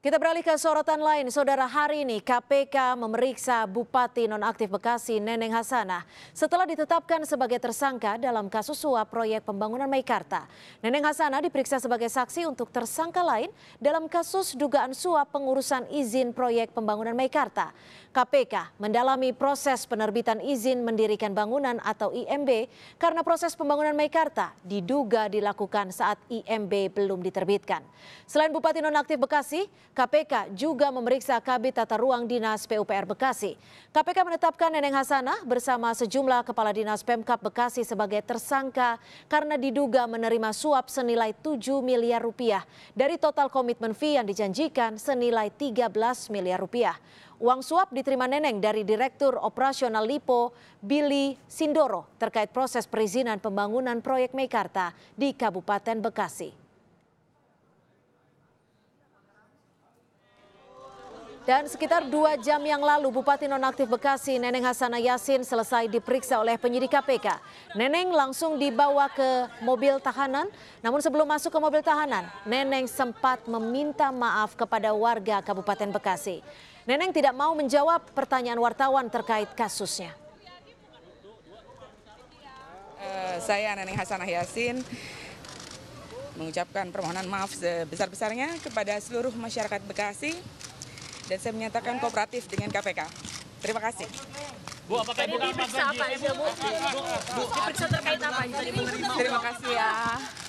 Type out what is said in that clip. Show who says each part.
Speaker 1: Kita beralih ke sorotan lain, saudara. Hari ini KPK memeriksa Bupati Nonaktif Bekasi Neneng Hasanah setelah ditetapkan sebagai tersangka dalam kasus suap proyek pembangunan Meikarta. Neneng Hasanah diperiksa sebagai saksi untuk tersangka lain dalam kasus dugaan suap pengurusan izin proyek pembangunan Meikarta. KPK mendalami proses penerbitan izin mendirikan bangunan atau IMB karena proses pembangunan Meikarta diduga dilakukan saat IMB belum diterbitkan. Selain Bupati Nonaktif Bekasi, KPK juga memeriksa Kabit Tata Ruang Dinas PUPR Bekasi. KPK menetapkan Neneng Hasanah bersama sejumlah kepala dinas Pemkap Bekasi sebagai tersangka karena diduga menerima suap senilai 7 miliar rupiah dari total komitmen fee yang dijanjikan senilai 13 miliar rupiah. Uang suap diterima Neneng dari Direktur Operasional Lipo Billy Sindoro terkait proses perizinan pembangunan proyek Meikarta di Kabupaten Bekasi. Dan sekitar dua jam yang lalu, Bupati Nonaktif Bekasi Neneng Hasanah Yasin selesai diperiksa oleh penyidik KPK. Neneng langsung dibawa ke mobil tahanan, namun sebelum masuk ke mobil tahanan, Neneng sempat meminta maaf kepada warga Kabupaten Bekasi. Neneng tidak mau menjawab pertanyaan wartawan terkait kasusnya.
Speaker 2: Eh, saya Neneng Hasanah Yasin mengucapkan permohonan maaf sebesar-besarnya kepada seluruh masyarakat Bekasi dan saya menyatakan kooperatif dengan KPK. Terima kasih. Bu, apakah Ibu apa aja, Bu? Bu, diperiksa terkait apa? Terima kasih
Speaker 3: ya.